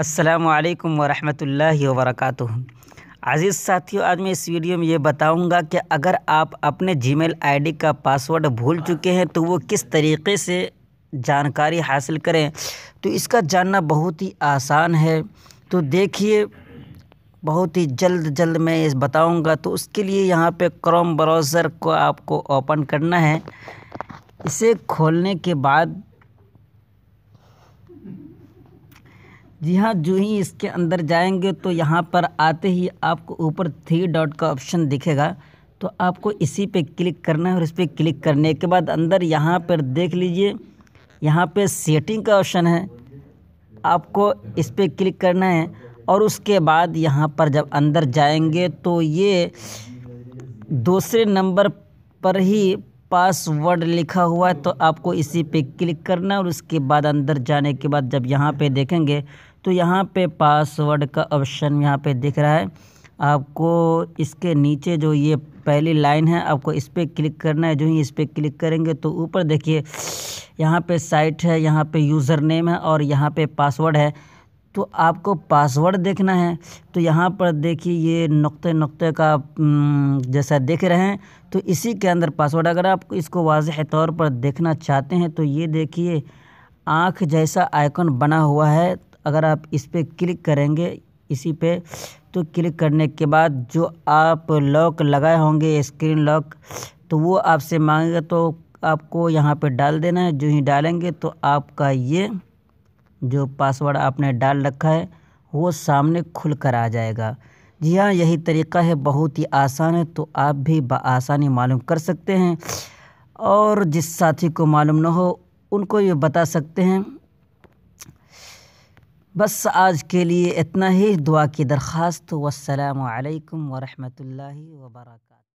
असलकम वरहमल वर्क अज़ीज़ साथियों आज मैं इस वीडियो में ये बताऊंगा कि अगर आप अपने जी मेल आई डी का पासवर्ड भूल चुके हैं तो वो किस तरीके से जानकारी हासिल करें तो इसका जानना बहुत ही आसान है तो देखिए बहुत ही जल्द जल्द मैं ये बताऊंगा तो उसके लिए यहाँ पे क्रोम ब्राउज़र को आपको ओपन करना है इसे खोलने के बाद जी हाँ जो ही इसके अंदर जाएंगे तो यहाँ पर आते ही आपको ऊपर थ्री डॉट का ऑप्शन दिखेगा तो आपको इसी पे क्लिक करना है और इस पर क्लिक करने के बाद अंदर यहाँ पर देख लीजिए यहाँ पे सेटिंग का ऑप्शन है आपको इस पर क्लिक करना है और उसके बाद यहाँ पर जब अंदर जाएंगे तो ये दूसरे नंबर पर ही पासवर्ड लिखा हुआ है तो आपको इसी पे क्लिक करना है और उसके बाद अंदर जाने के बाद जब यहाँ पे देखेंगे तो यहाँ पे पासवर्ड का ऑप्शन यहाँ पे दिख रहा है आपको इसके नीचे जो ये पहली लाइन है आपको इस पर क्लिक करना है जो ही इस पर क्लिक करेंगे तो ऊपर देखिए यहाँ पे साइट है यहाँ पे यूज़र नेम है और यहाँ पे पासवर्ड है तो आपको पासवर्ड देखना है तो यहाँ पर देखिए ये नुक़े नुक़े का जैसा देख रहे हैं तो इसी के अंदर पासवर्ड अगर आप इसको वाजह तौर पर देखना चाहते हैं तो ये देखिए आँख जैसा आइकन बना हुआ है अगर आप इस पर क्लिक करेंगे इसी पे तो क्लिक करने के बाद जो आप लॉक लगाए होंगे स्क्रीन लॉक तो वो आपसे मांगेगा तो आपको यहाँ पे डाल देना है जो ही डालेंगे तो आपका ये जो पासवर्ड आपने डाल रखा है वो सामने खुल कर आ जाएगा जी हाँ यही तरीका है बहुत ही आसान है तो आप भी आसानी मालूम कर सकते हैं और जिस साथी को मालूम ना हो उनको ये बता सकते हैं बस आज के लिए इतना ही दुआ की दरख्वास्त वसलम वरहमल वर्क